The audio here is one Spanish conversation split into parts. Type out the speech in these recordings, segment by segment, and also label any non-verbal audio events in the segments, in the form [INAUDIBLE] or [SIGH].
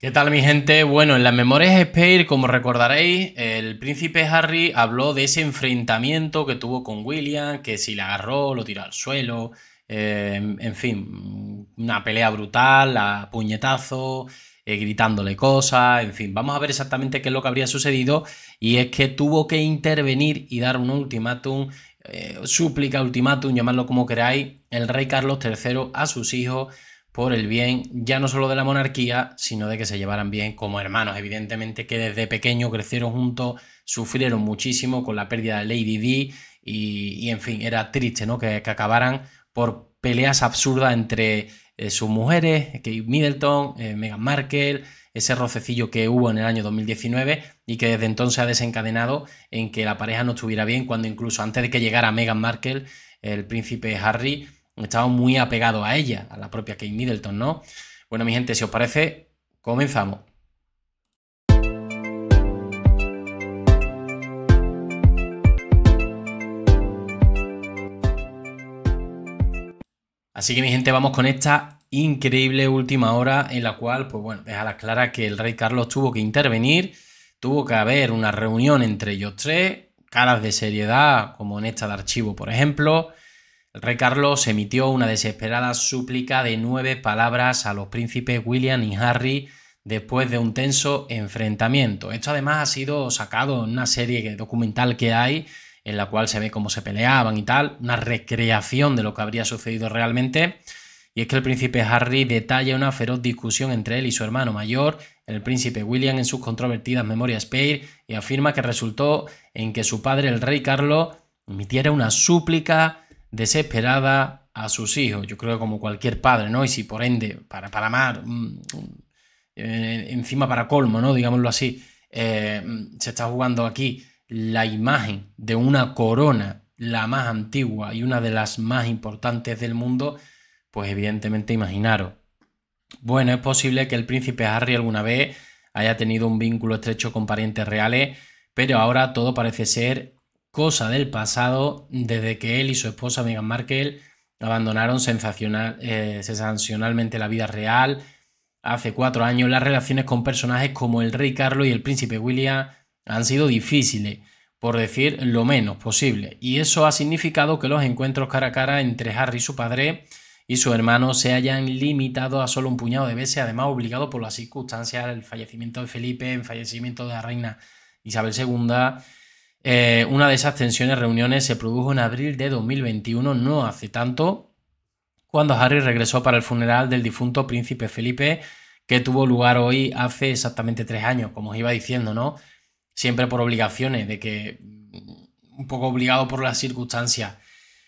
¿Qué tal mi gente? Bueno, en las memorias Spare, como recordaréis, el príncipe Harry habló de ese enfrentamiento que tuvo con William, que si le agarró, lo tiró al suelo, em, en fin, una pelea brutal, a puñetazos, eh, gritándole cosas, en fin, vamos a ver exactamente qué es lo que habría sucedido y es que tuvo que intervenir y dar un ultimátum, eh, súplica, ultimátum, llamarlo como queráis, el rey Carlos III a sus hijos por el bien ya no solo de la monarquía, sino de que se llevaran bien como hermanos. Evidentemente que desde pequeño crecieron juntos, sufrieron muchísimo con la pérdida de Lady Di y, en fin, era triste ¿no? que, acabaran por peleas absurdas entre eh, sus mujeres, Kate Middleton, eh, Meghan Markle, ese rocecillo que hubo en el año 2019 y que desde entonces ha desencadenado en que la pareja no estuviera bien, cuando incluso antes de que llegara Meghan Markle, el príncipe Harry estaba muy apegado a ella, a la propia Kate Middleton, ¿no? Bueno, mi gente, si os parece, comenzamos. Así que mi gente, vamos con esta increíble última hora en la cual, pues bueno, deja la clara que el rey Carlos tuvo que intervenir, tuvo que haber una reunión entre ellos tres, caras de seriedad, como en esta de archivo, por ejemplo, el rey Carlos emitió una desesperada súplica de nueve palabras a los príncipes William y Harry después de un tenso enfrentamiento. Esto además ha sido sacado en una serie documental que hay en la cual se ve cómo se peleaban y tal, una recreación de lo que habría sucedido realmente. Y es que el príncipe Harry detalla una feroz discusión entre él y su hermano mayor, el príncipe William, en sus controvertidas memorias Pair, y afirma que resultó en que su padre, el rey Carlos, emitiera una súplica desesperada a sus hijos. Yo creo como cualquier padre, ¿no? Y si por ende, para, para amar, mm, mm, eh, encima para colmo, ¿no? Digámoslo así, eh, mm, se está jugando aquí la imagen de una corona, la más antigua y una de las más importantes del mundo, pues evidentemente imaginaros. Bueno, es posible que el príncipe Harry alguna vez haya tenido un vínculo estrecho con parientes reales, pero ahora todo parece ser cosa del pasado desde que él y su esposa Meghan Markle abandonaron eh, sensacionalmente la vida real. Hace cuatro años las relaciones con personajes como el rey Carlos y el príncipe William han sido difíciles, por decir lo menos posible, y eso ha significado que los encuentros cara a cara entre Harry y su padre y su hermano se hayan limitado a solo un puñado de veces, además obligado por las circunstancias, el fallecimiento de Felipe, el fallecimiento de la reina Isabel II, eh, una de esas tensiones reuniones se produjo en abril de 2021, no hace tanto, cuando Harry regresó para el funeral del difunto príncipe Felipe, que tuvo lugar hoy hace exactamente tres años, como os iba diciendo, ¿no? Siempre por obligaciones, de que mm, un poco obligado por las circunstancias.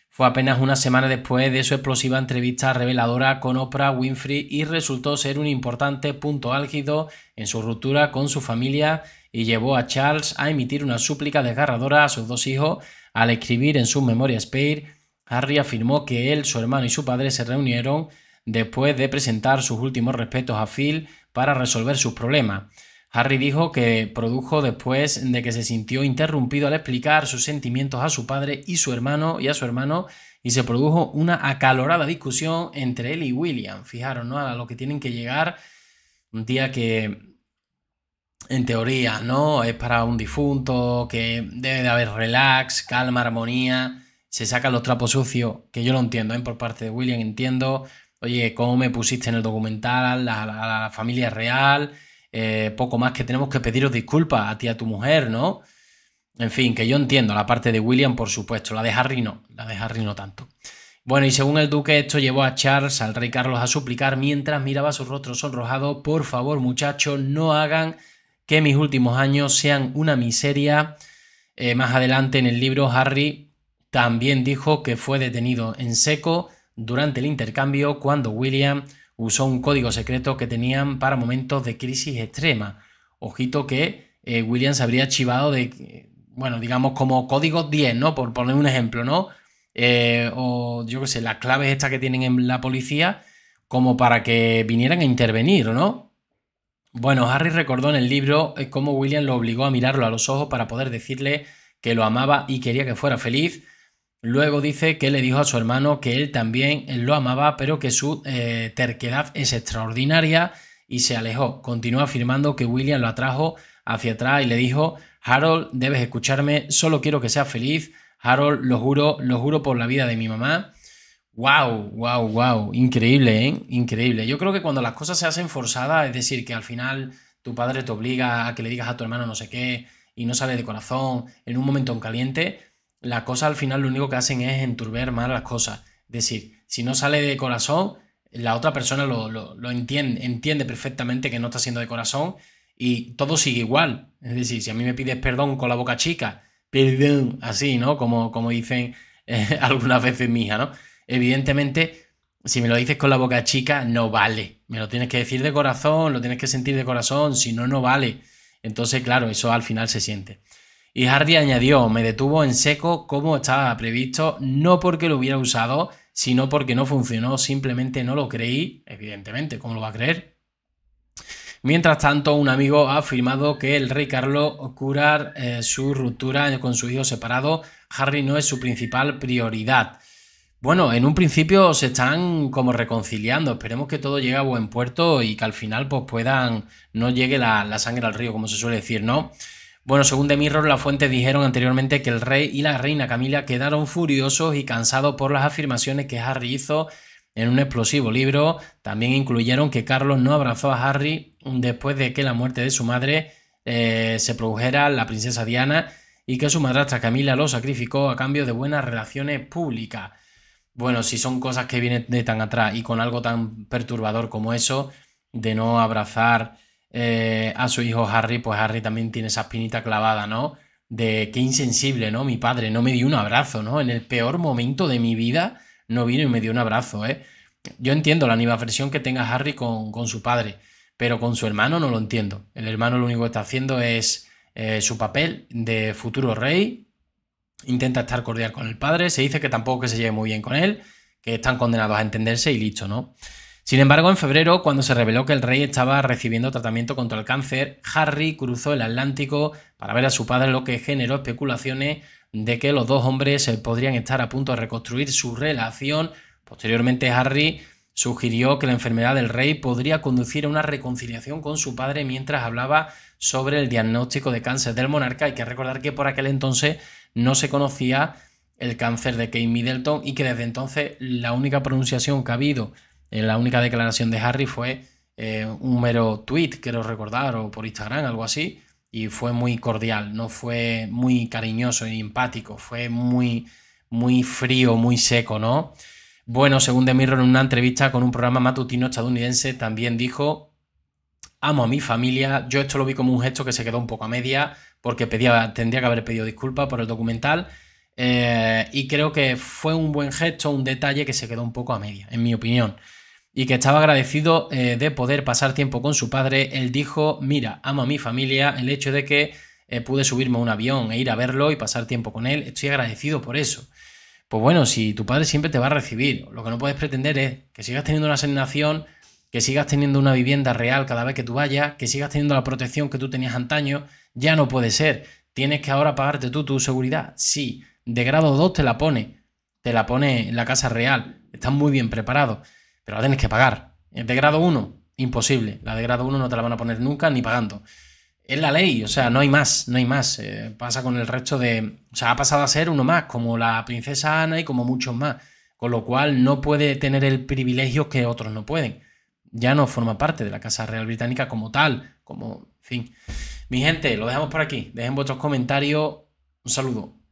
Fue apenas una semana después de su explosiva entrevista reveladora con Oprah Winfrey y resultó ser un importante punto álgido en su ruptura con su familia y llevó a Charles a emitir una súplica desgarradora a sus dos hijos al escribir en sus memorias Speer. Harry afirmó que él, su hermano y su padre se reunieron después de presentar sus últimos respetos a Phil para resolver sus problemas. Harry dijo que produjo después de que se sintió interrumpido al explicar sus sentimientos a su padre y su hermano y a su hermano y se produjo una acalorada discusión entre él y William. Fijaros, ¿no? A lo que tienen que llegar un día que en teoría, ¿no? Es para un difunto, que debe de haber relax, calma, armonía, se sacan los trapos sucios, que yo lo entiendo, ¿eh? Por parte de William, entiendo, oye, cómo me pusiste en el documental a la, familia real, eh, poco más que tenemos que pediros disculpas a ti a tu mujer, ¿no? En fin, que yo entiendo la parte de William, por supuesto, la de Harry no, la de Harry no tanto. Bueno, y según el duque, esto llevó a Charles, al rey Carlos, a suplicar mientras miraba su rostro sonrojado, por favor muchachos, no hagan que mis últimos años sean una miseria. Eh, más adelante en el libro, Harry también dijo que fue detenido en seco durante el intercambio cuando William usó un código secreto que tenían para momentos de crisis extrema. Ojito que eh, William se habría chivado de, bueno, digamos como código 10, ¿no? Por poner un ejemplo, ¿no? Eh, o yo qué sé, las claves estas que tienen en la policía como para que vinieran a intervenir, ¿no? Bueno, Harry recordó en el libro eh, cómo William lo obligó a mirarlo a los ojos para poder decirle que lo amaba y quería que fuera feliz. Luego dice que le dijo a su hermano que él también eh, lo amaba, pero que su eh, terquedad es extraordinaria y se alejó. continúa afirmando que William lo atrajo hacia atrás y le dijo, Harold, debes escucharme, solo quiero que seas feliz. Harold, lo juro, lo juro por la vida de mi mamá. Wow, wow, wow, increíble, ¿eh? Increíble. Yo creo que cuando las cosas se hacen forzadas, es decir, que al final tu padre te obliga a que le digas a tu hermano no sé qué y no sale de corazón en un momento caliente, la cosa al final lo único que hacen es enturber más las cosas. Es decir, si no sale de corazón, la otra persona lo, entiende, entiende perfectamente que no está siendo de corazón y todo sigue igual. Es decir, si a mí me pides perdón con la boca chica, perdón, así, ¿no? Como, como dicen [LAUGHS] algunas veces mi hija, ¿no? evidentemente, si me lo dices con la boca chica, no vale. Me lo tienes que decir de corazón, lo tienes que sentir de corazón, si no, no vale. Entonces, claro, eso al final se siente. Y Hardy añadió, me detuvo en seco como estaba previsto, no porque lo hubiera usado, sino porque no funcionó, simplemente no lo creí, evidentemente, ¿cómo lo va a creer? Mientras tanto, un amigo ha afirmado que el rey Carlos curar eh, su ruptura con su hijo separado, Harry no es su principal prioridad. Bueno, en un principio se están como reconciliando. Esperemos que todo llegue a buen puerto y que al final pues puedan, no llegue la, sangre al río, como se suele decir, ¿no? Bueno, según The Mirror, las fuentes dijeron anteriormente que el rey y la reina Camila quedaron furiosos y cansados por las afirmaciones que Harry hizo en un explosivo libro. También incluyeron que Carlos no abrazó a Harry después de que la muerte de su madre eh, se produjera la princesa Diana y que su madrastra Camila lo sacrificó a cambio de buenas relaciones públicas bueno, si son cosas que vienen de tan atrás y con algo tan perturbador como eso, de no abrazar eh, a su hijo Harry, pues Harry también tiene esa espinita clavada, ¿no? De qué insensible, ¿no? Mi padre no me dio un abrazo, ¿no? En el peor momento de mi vida no vino y me dio un abrazo, ¿eh? Yo entiendo la versión que tenga Harry con, su padre, pero con su hermano no lo entiendo. El hermano lo único que está haciendo es eh, su papel de futuro rey intenta estar cordial con el padre, se dice que tampoco que se lleve muy bien con él, que están condenados a entenderse y listo, ¿no? Sin embargo, en febrero, cuando se reveló que el rey estaba recibiendo tratamiento contra el cáncer, Harry cruzó el Atlántico para ver a su padre, lo que generó especulaciones de que los dos hombres eh, podrían estar a punto de reconstruir su relación. Posteriormente, Harry sugirió que la enfermedad del rey podría conducir a una reconciliación con su padre mientras hablaba sobre el diagnóstico de cáncer del monarca. Hay que recordar que por aquel entonces no se conocía el cáncer de Kate Middleton y que desde entonces la única pronunciación que ha habido, en la única declaración de Harry fue eh, un mero tweet, quiero recordar, o por Instagram, algo así, y fue muy cordial, no fue muy cariñoso y empático, fue muy, muy frío, muy seco, ¿no? Bueno, según de Mirror, en una entrevista con un programa matutino estadounidense, también dijo amo a mi familia. Yo esto lo vi como un gesto que se quedó un poco a media porque pedía, tendría que haber pedido disculpas por el documental. Eh, y creo que fue un buen gesto, un detalle que se quedó un poco a media, en mi opinión. Y que estaba agradecido eh, de poder pasar tiempo con su padre. Él dijo, mira, amo a mi familia, el hecho de que eh, pude subirme a un avión e ir a verlo y pasar tiempo con él, estoy agradecido por eso. Pues bueno, si tu padre siempre te va a recibir, lo que no puedes pretender es que sigas teniendo una asignación que sigas teniendo una vivienda real cada vez que tú vayas, que sigas teniendo la protección que tú tenías antaño, ya no puede ser. Tienes que ahora pagarte tú tu seguridad. Sí, de grado 2 te la pone, te la pone en la casa real, estás muy bien preparado, pero la tienes que pagar. De grado 1, imposible. La de grado 1 no te la van a poner nunca ni pagando. Es la ley, o sea, no hay más, no hay más. Eh, pasa con el resto de... O sea, ha pasado a ser uno más, como la princesa Ana y como muchos más. Con lo cual no puede tener el privilegio que otros no pueden ya no forma parte de la Casa Real Británica como tal, como, en fin. Mi gente, lo dejamos por aquí. Dejen vuestros comentarios. Un saludo.